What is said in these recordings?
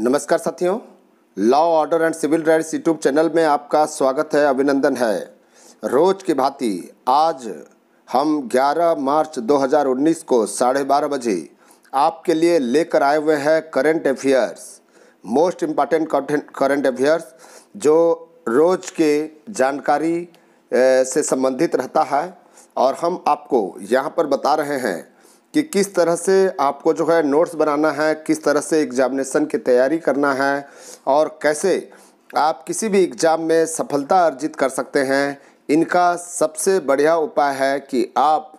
नमस्कार साथियों law order and civil rights YouTube channel में आपका स्वागत है अभिनंदन है रोज की भांति आज हम 11 मार्च 2019 को साढ़े बारह बजे आपके लिए लेकर आए हुए हैं current affairs most important current affairs जो रोज के जानकारी से संबंधित रहता है और हम आपको यहाँ पर बता रहे हैं कि किस तरह से आपको जो है नोट्स बनाना है किस तरह से एग्जामिनेशन की तैयारी करना है और कैसे आप किसी भी एग्ज़ाम में सफलता अर्जित कर सकते हैं इनका सबसे बढ़िया उपाय है कि आप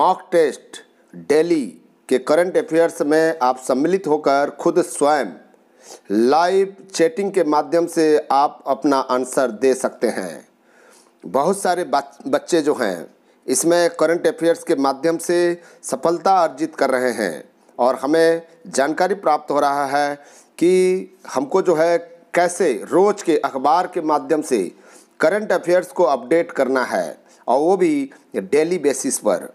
मॉक टेस्ट डेली के करंट अफेयर्स में आप सम्मिलित होकर खुद स्वयं लाइव चैटिंग के माध्यम से आप अपना आंसर दे सकते हैं बहुत सारे बच्चे जो हैं इसमें करंट अफेयर्स के माध्यम से सफलता अर्जित कर रहे हैं और हमें जानकारी प्राप्त हो रहा है कि हमको जो है कैसे रोज़ के अखबार के माध्यम से करंट अफेयर्स को अपडेट करना है और वो भी डेली बेसिस पर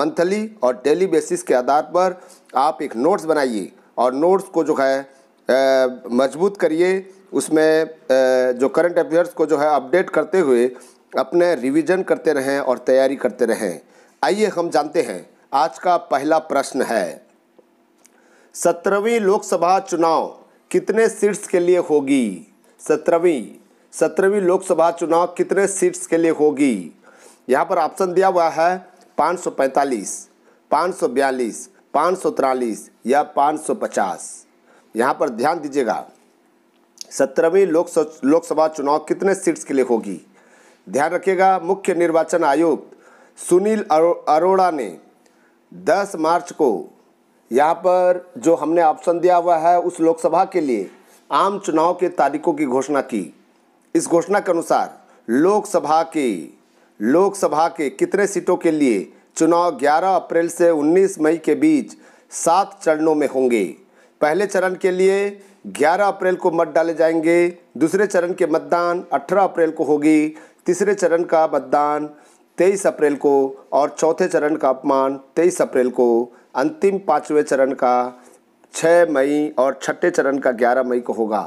मंथली और डेली बेसिस के आधार पर आप एक नोट्स बनाइए और नोट्स को जो है मजबूत करिए उसमें जो करंट अफेयर्स को जो है अपडेट करते हुए अपने रिवीजन करते रहें और तैयारी करते रहें आइए हम जानते हैं आज का पहला प्रश्न है सत्रहवीं लोकसभा चुनाव कितने सीट्स के लिए होगी सत्रहवीं सत्रहवीं लोकसभा चुनाव कितने सीट्स के लिए होगी यहाँ पर ऑप्शन दिया हुआ है 545, 542, 543 या 550। यहाँ पर ध्यान दीजिएगा सत्रहवीं लोकसभा चुनाव कितने सीट्स के लिए होगी ध्यान रखिएगा मुख्य निर्वाचन आयुक्त सुनील अरोड़ा ने 10 मार्च को यहाँ पर जो हमने ऑप्शन दिया हुआ है उस लोकसभा के लिए आम चुनाव के तारीखों की घोषणा की इस घोषणा के अनुसार लोकसभा के लोकसभा के कितने सीटों के लिए चुनाव 11 अप्रैल से 19 मई के बीच सात चरणों में होंगे पहले चरण के लिए 11 अप्रैल को मत डाले जाएंगे दूसरे चरण के मतदान 18 अप्रैल को होगी तीसरे चरण का मतदान तेईस अप्रैल को और चौथे चरण का अपमान तेईस अप्रैल को अंतिम पाँचवें चरण का छः मई और छठे चरण का ग्यारह मई को होगा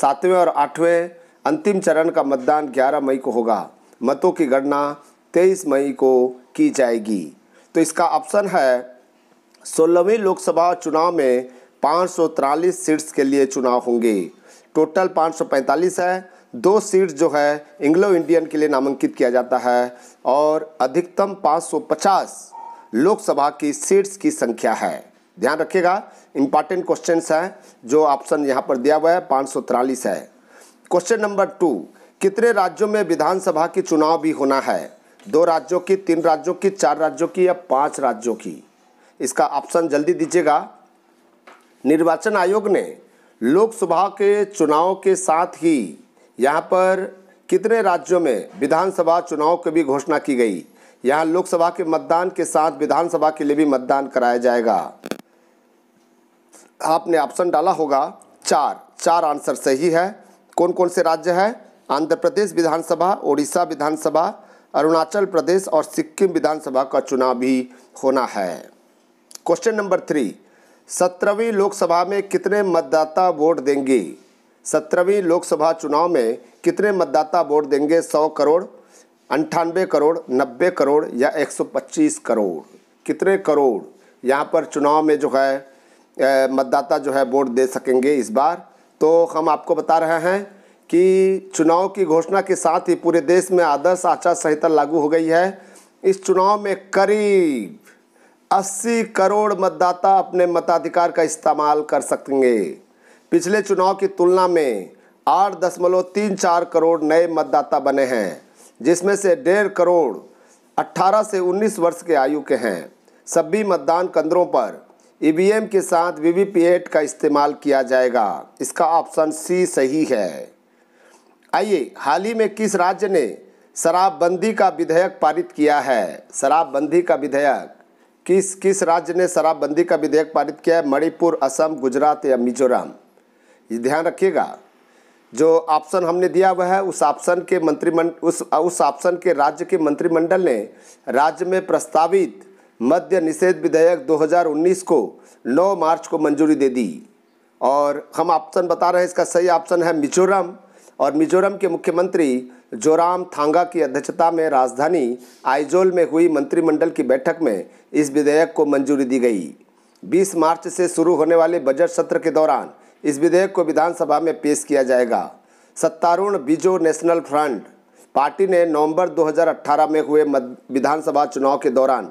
सातवें और आठवें अंतिम चरण का मतदान ग्यारह मई को होगा मतों की गणना तेईस मई को की जाएगी तो इसका ऑप्शन है सोलहवीं लोकसभा चुनाव में पाँच सीट्स के लिए चुनाव होंगे टोटल 545 है दो सीट जो है इंग्लो इंडियन के लिए नामांकित किया जाता है और अधिकतम 550 लोकसभा की सीट्स की संख्या है ध्यान रखिएगा इंपॉर्टेंट क्वेश्चन हैं जो ऑप्शन यहाँ पर दिया हुआ है पाँच है क्वेश्चन नंबर टू कितने राज्यों में विधानसभा की चुनाव भी होना है दो राज्यों की तीन राज्यों की चार राज्यों की या पांच राज्यों की इसका ऑप्शन जल्दी दीजिएगा निर्वाचन आयोग ने लोकसभा के चुनाव के साथ ही यहाँ पर कितने राज्यों में विधानसभा चुनाव की भी घोषणा की गई यहाँ लोकसभा के मतदान के साथ विधानसभा के लिए भी मतदान कराया जाएगा आपने ऑप्शन डाला होगा चार चार आंसर सही है कौन कौन से राज्य है आंध्र प्रदेश विधानसभा ओडिशा विधानसभा अरुणाचल प्रदेश और सिक्किम विधानसभा का चुनाव भी होना है क्वेश्चन नंबर थ्री सत्रहवीं लोकसभा में कितने मतदाता वोट देंगे सत्रहवीं लोकसभा चुनाव में कितने मतदाता वोट देंगे सौ करोड़ अंठानवे करोड़ नब्बे करोड़ या एक सौ पच्चीस करोड़ कितने करोड़ यहाँ पर चुनाव में जो है मतदाता जो है वोट दे सकेंगे इस बार तो हम आपको बता रहे हैं कि चुनाव की घोषणा के साथ ही पूरे देश में आदर्श आचार संहिता लागू हो गई है इस चुनाव में करीब 80 करोड़ मतदाता अपने मताधिकार का इस्तेमाल कर सकेंगे पिछले चुनाव की तुलना में आठ दशमलव तीन चार करोड़ नए मतदाता बने हैं जिसमें से डेढ़ करोड़ 18 से 19 वर्ष के आयु के हैं सभी मतदान केंद्रों पर ई के साथ वी का इस्तेमाल किया जाएगा इसका ऑप्शन सी सही है आइए हाल ही में किस राज्य ने शराबबंदी का विधेयक पारित किया है शराबबंदी का विधेयक किस किस राज्य ने शराबबंदी का विधेयक पारित किया है मणिपुर असम गुजरात या मिजोरम ये ध्यान रखिएगा जो ऑप्शन हमने दिया हुआ है उस ऑप्शन के मंत्रिमंडल उस उस ऑप्शन के राज्य के मंत्रिमंडल ने राज्य में प्रस्तावित मध्य निषेध विधेयक 2019 को 9 मार्च को मंजूरी दे दी और हम ऑप्शन बता रहे हैं इसका सही ऑप्शन है मिजोरम और मिजोरम के मुख्यमंत्री जोराम थांगा की अध्यक्षता में राजधानी आइजोल में हुई मंत्रिमंडल की बैठक में इस विधेयक को मंजूरी दी गई 20 मार्च से शुरू होने वाले बजट सत्र के दौरान इस विधेयक को विधानसभा में पेश किया जाएगा सत्तारूढ़ बीजो नेशनल फ्रंट पार्टी ने नवंबर 2018 में हुए विधानसभा चुनाव के दौरान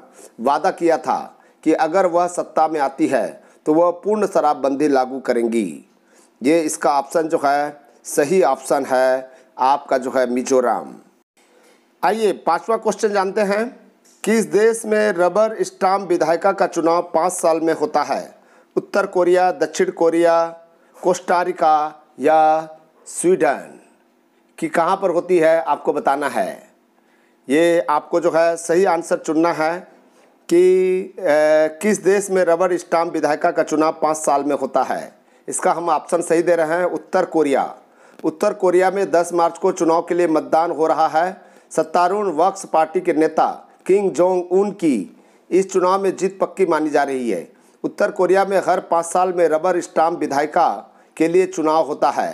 वादा किया था कि अगर वह सत्ता में आती है तो वह पूर्ण शराबबंदी लागू करेंगी ये इसका ऑप्शन जो है सही ऑप्शन है आपका जो है मिजोरम आइए पांचवा क्वेश्चन जानते हैं किस देश में रबर स्टाम्प विधायिका का चुनाव पाँच साल में होता है उत्तर कोरिया दक्षिण कोरिया कोस्टारिका या स्वीडन की कहाँ पर होती है आपको बताना है ये आपको जो है सही आंसर चुनना है कि ए, किस देश में रबर स्टाम्प विधायिका का चुनाव पाँच साल में होता है इसका हम ऑप्शन सही दे रहे हैं उत्तर कोरिया उत्तर कोरिया में 10 मार्च को चुनाव के लिए मतदान हो रहा है सत्तारूढ़ वक्स पार्टी के नेता किंग जोंग उन की इस चुनाव में जीत पक्की मानी जा रही है उत्तर कोरिया में हर पाँच साल में रबर स्टाम्प विधायिका के लिए चुनाव होता है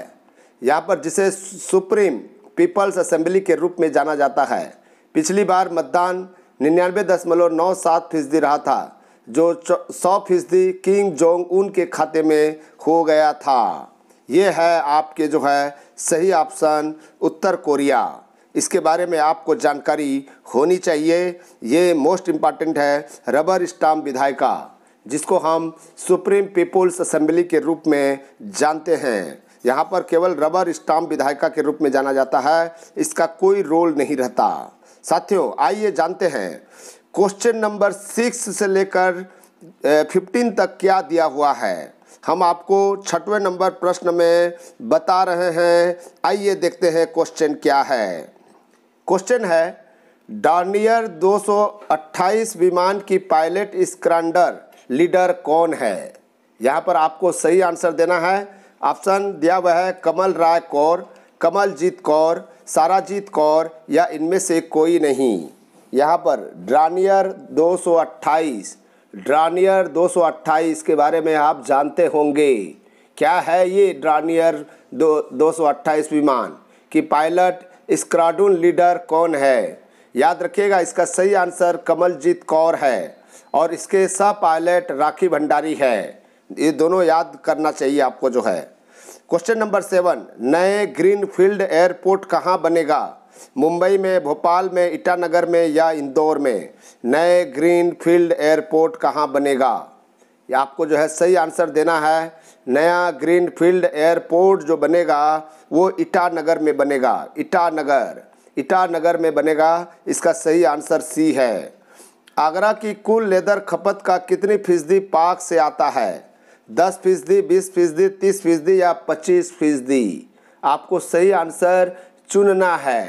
यहाँ पर जिसे सुप्रीम पीपल्स असेंबली के रूप में जाना जाता है पिछली बार मतदान निन्यानवे दशमलव नौ सात फीसदी रहा था जो सौ फीसदी किंग जोंग उन के खाते में हो गया था ये है आपके जो है सही ऑप्शन उत्तर कोरिया इसके बारे में आपको जानकारी होनी चाहिए ये मोस्ट इम्पॉर्टेंट है रबर स्टाम्प विधायिका जिसको हम सुप्रीम पीपुल्स असेंबली के रूप में जानते हैं यहाँ पर केवल रबर स्टाम्प विधायिका के रूप में जाना जाता है इसका कोई रोल नहीं रहता साथियों आइए जानते हैं क्वेश्चन नंबर सिक्स से लेकर फिफ्टीन तक क्या दिया हुआ है हम आपको छठवें नंबर प्रश्न में बता रहे हैं आइए देखते हैं क्वेश्चन क्या है क्वेश्चन है डार्नियर 228 विमान की पायलट स्क्रांडर लीडर कौन है यहाँ पर आपको सही आंसर देना है ऑप्शन दिया हुआ है कमल राय कौर कमलजीत कौर साराजीत कौर या इनमें से कोई नहीं यहाँ पर ड्रानियर 228 ड्रानियर 228 के बारे में आप जानते होंगे क्या है ये ड्रानियर दो दो विमान कि पायलट स्क्राडून लीडर कौन है याद रखिएगा इसका सही आंसर कमलजीत कौर है और इसके सह पायलट राखी भंडारी है ये दोनों याद करना चाहिए आपको जो है क्वेश्चन नंबर सेवन नए ग्रीन फील्ड एयरपोर्ट कहाँ बनेगा मुंबई में भोपाल में ईटानगर में या इंदौर में नए ग्रीन फील्ड एयरपोर्ट कहाँ बनेगा ये आपको जो है सही आंसर देना है नया ग्रीन फील्ड एयरपोर्ट जो बनेगा वो ईटानगर में बनेगा ईटानगर ईटानगर में बनेगा इसका सही आंसर सी है आगरा की कुल लेदर खपत का कितनी फीसदी पाक से आता है दस फीसदी बीस फीसदी तीस फीसदी या पच्चीस फीसदी आपको सही आंसर चुनना है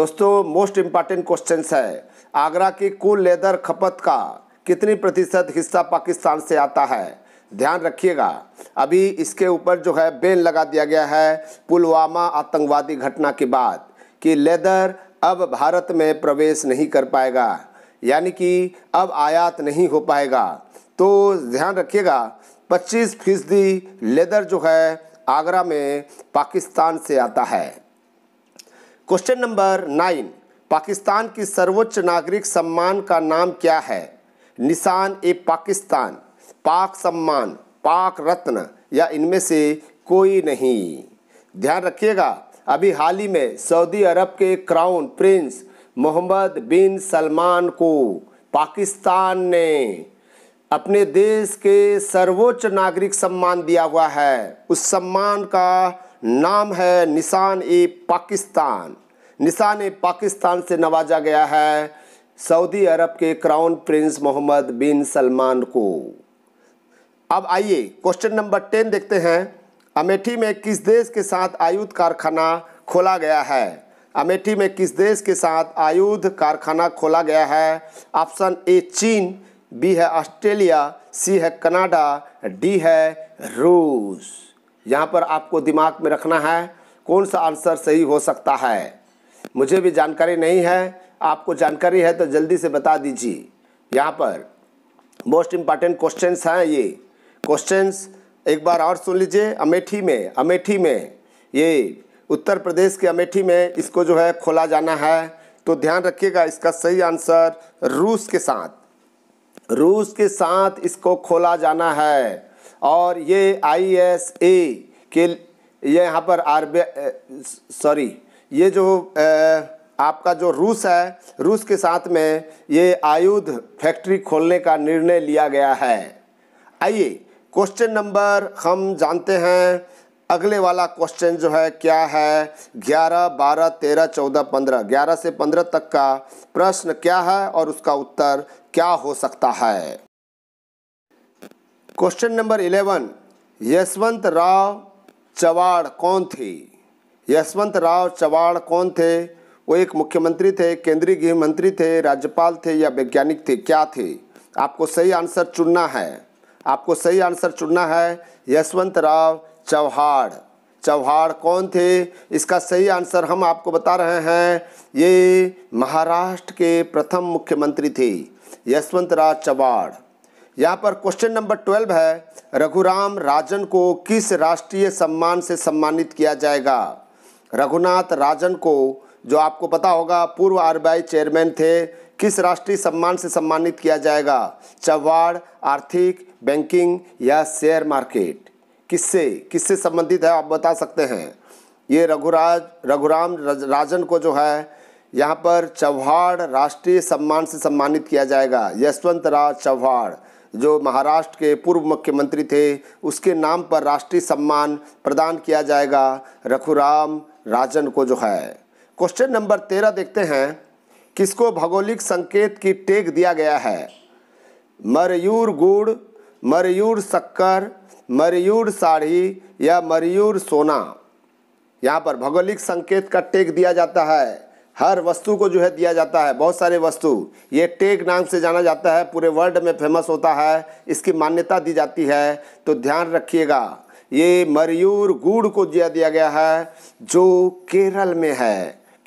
दोस्तों मोस्ट इम्पॉर्टेंट क्वेश्चन है आगरा की कुल लेदर खपत का कितनी प्रतिशत हिस्सा पाकिस्तान से आता है ध्यान रखिएगा अभी इसके ऊपर जो है बैन लगा दिया गया है पुलवामा आतंकवादी घटना के बाद कि लेदर अब भारत में प्रवेश नहीं कर पाएगा यानी कि अब आयात नहीं हो पाएगा तो ध्यान रखिएगा 25 फीसदी लेदर जो है आगरा में पाकिस्तान से आता है क्वेश्चन नंबर नाइन पाकिस्तान की सर्वोच्च नागरिक सम्मान का नाम क्या है निशान ए पाकिस्तान पाक सम्मान पाक रत्न या इनमें से कोई नहीं ध्यान रखिएगा अभी हाल ही में सऊदी अरब के crown prince Mohammed bin Salman को पाकिस्तान ने अपने देश के सर्वोच्च नागरिक सम्मान दिया हुआ है उस सम्मान का नाम है निशान ए पाकिस्तान निशान ए पाकिस्तान से नवाजा गया है सऊदी अरब के crown prince Mohammed bin Salman को अब आइए क्वेश्चन नंबर टेन देखते हैं अमेठी में किस देश के साथ आयुध कारखाना खोला गया है अमेठी में किस देश के साथ आयुध कारखाना खोला गया है ऑप्शन ए चीन बी है ऑस्ट्रेलिया सी है कनाडा डी है रूस यहाँ पर आपको दिमाग में रखना है कौन सा आंसर सही हो सकता है मुझे भी जानकारी नहीं है आपको जानकारी है तो जल्दी से बता दीजिए यहाँ पर मोस्ट इम्पॉर्टेंट क्वेश्चंस हैं ये क्वेश्चंस एक बार और सुन लीजिए अमेठी में अमेठी में ये उत्तर प्रदेश के अमेठी में इसको जो है खोला जाना है तो ध्यान रखिएगा इसका सही आंसर रूस के साथ रूस के साथ इसको खोला जाना है और ये आई एस ए के ये यहाँ पर आर सॉरी ये जो ए, आपका जो रूस है रूस के साथ में ये आयुध फैक्ट्री खोलने का निर्णय लिया गया है आइए क्वेश्चन नंबर हम जानते हैं अगले वाला क्वेश्चन जो है क्या है ग्यारह बारह तेरह चौदह पंद्रह ग्यारह से पंद्रह तक का प्रश्न क्या है और उसका उत्तर क्या हो सकता है question number eleven Yashwant Rao Chavan कौन थे यशवंत राव चवाड़ कौन थे वो एक मुख्यमंत्री थे केंद्रीय गृह मंत्री थे राज्यपाल थे या वैज्ञानिक थे क्या थे आपको सही आंसर चुनना है आपको सही आंसर चुनना है यशवंत राव चौहाड़ चौहाड़ कौन थे इसका सही आंसर हम आपको बता रहे हैं ये महाराष्ट्र के प्रथम मुख्यमंत्री थे यशवंत राज चौहाड़ यहाँ पर क्वेश्चन नंबर ट्वेल्व है रघुराम राजन को किस राष्ट्रीय सम्मान से सम्मानित किया जाएगा रघुनाथ राजन को जो आपको पता होगा पूर्व आर चेयरमैन थे किस राष्ट्रीय सम्मान से सम्मानित किया जाएगा चौहार आर्थिक बैंकिंग या शेयर मार्केट किससे किससे संबंधित है आप बता सकते हैं ये रघुराज रघुराम राजन को जो है यहाँ पर चव्हाड़ राष्ट्रीय सम्मान से सम्मानित किया जाएगा यशवंत राज चौहान जो महाराष्ट्र के पूर्व मुख्यमंत्री थे उसके नाम पर राष्ट्रीय सम्मान प्रदान किया जाएगा रघुराम राजन को जो है क्वेश्चन नंबर तेरह देखते हैं किसको भौगोलिक संकेत की टेक दिया गया है मरयूर गुड़ मरयूर शक्कर मरयूर साड़ी या मरयूर सोना यहाँ पर भौगोलिक संकेत का टेक दिया जाता है हर वस्तु को जो है दिया जाता है बहुत सारे वस्तु ये टेक नाम से जाना जाता है पूरे वर्ल्ड में फेमस होता है इसकी मान्यता दी जाती है तो ध्यान रखिएगा ये मरयूर गुड़ को दिया दिया गया है जो केरल में है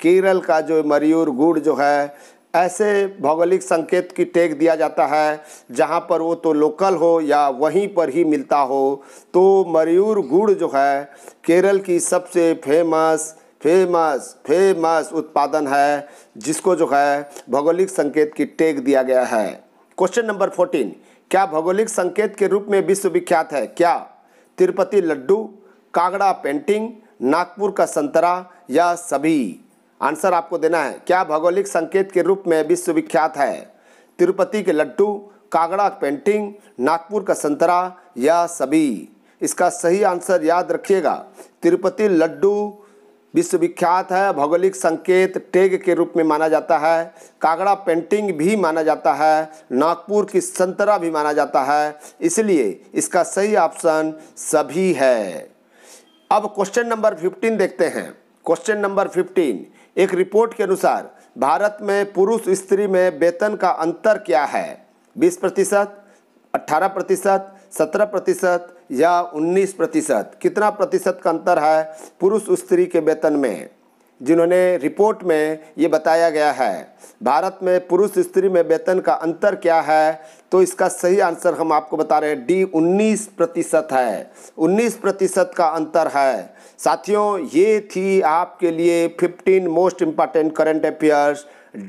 केरल का जो मरयूर गुड़ जो है ऐसे भौगोलिक संकेत की टेक दिया जाता है जहाँ पर वो तो लोकल हो या वहीं पर ही मिलता हो तो मयूर गुड़ जो है केरल की सबसे फेमस फेमस फेमस उत्पादन है जिसको जो है भौगोलिक संकेत की टेक दिया गया है क्वेश्चन नंबर फोर्टीन क्या भौगोलिक संकेत के रूप में विश्वविख्यात है क्या तिरुपति लड्डू कांगड़ा पेंटिंग नागपुर का संतरा या सभी आंसर आपको देना है क्या भौगोलिक संकेत के रूप में विश्वविख्यात है तिरुपति के लड्डू कांगड़ा पेंटिंग नागपुर का संतरा या सभी इसका सही आंसर याद रखिएगा तिरुपति लड्डू विश्वविख्यात है भौगोलिक संकेत टेग के रूप में माना जाता है कागड़ा पेंटिंग भी माना जाता है नागपुर की संतरा भी माना जाता है इसलिए इसका सही ऑप्शन सभी है अब क्वेश्चन नंबर फिफ्टीन देखते हैं क्वेश्चन नंबर फिफ्टीन एक रिपोर्ट के अनुसार भारत में पुरुष स्त्री में वेतन का अंतर क्या है बीस प्रतिशत अट्ठारह प्रतिशत सत्रह प्रतिशत या उन्नीस प्रतिशत कितना प्रतिशत का अंतर है पुरुष स्त्री के वेतन में जिन्होंने रिपोर्ट में ये बताया गया है भारत में पुरुष स्त्री में वेतन का अंतर क्या है तो इसका सही आंसर हम आपको बता रहे हैं डी 19 प्रतिशत है 19 प्रतिशत का अंतर है साथियों ये थी आपके लिए 15 most important current affairs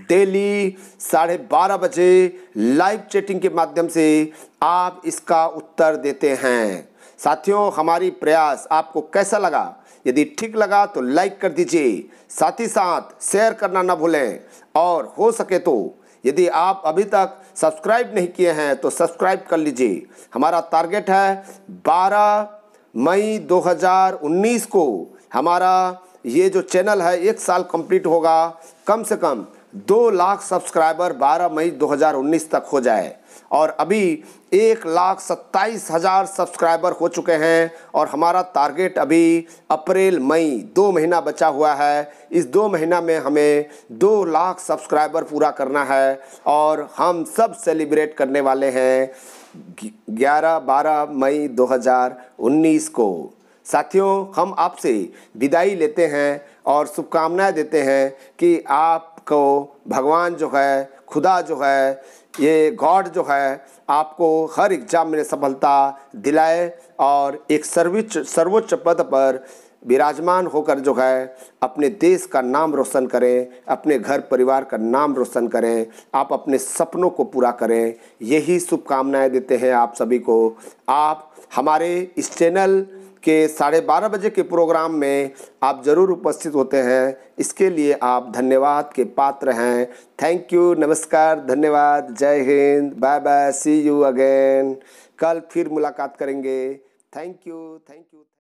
daily साढ़े बारह बजे लाइव चैटिंग के माध्यम से आप इसका उत्तर देते हैं साथियों हमारी प्रयास आपको कैसा लगा यदि ठीक लगा तो लाइक कर दीजिए साथ ही साथ शेयर करना ना भूलें और हो सके तो यदि आप अभी तक सब्सक्राइब नहीं किए हैं तो सब्सक्राइब कर लीजिए हमारा टारगेट है 12 मई 2019 को हमारा ये जो चैनल है एक साल कंप्लीट होगा कम से कम दो लाख सब्सक्राइबर 12 मई 2019 तक हो जाए और अभी एक लाख सत्ताईस हज़ार सब्सक्राइबर हो चुके हैं और हमारा टारगेट अभी अप्रैल मई दो महीना बचा हुआ है इस दो महीना में हमें दो लाख सब्सक्राइबर पूरा करना है और हम सब सेलिब्रेट करने वाले हैं ग्यारह बारह मई 2019 को साथियों हम आपसे विदाई लेते हैं और शुभकामनाएं देते हैं कि आपको भगवान जो है खुदा जो है ये गॉड जो है आपको हर एग्जाम में सफलता दिलाए और एक सर्वोच्च सर्वोच्च पद पर विराजमान होकर जो है अपने देश का नाम रोशन करें अपने घर परिवार का नाम रोशन करें आप अपने सपनों को पूरा करें यही शुभकामनाएं देते हैं आप सभी को आप हमारे इस चैनल के साढ़े बारह बजे के प्रोग्राम में आप ज़रूर उपस्थित होते हैं इसके लिए आप धन्यवाद के पात्र हैं थैंक यू नमस्कार धन्यवाद जय Hind bye bye see you again कल फिर मुलाकात करेंगे थैंक यू थैंक यू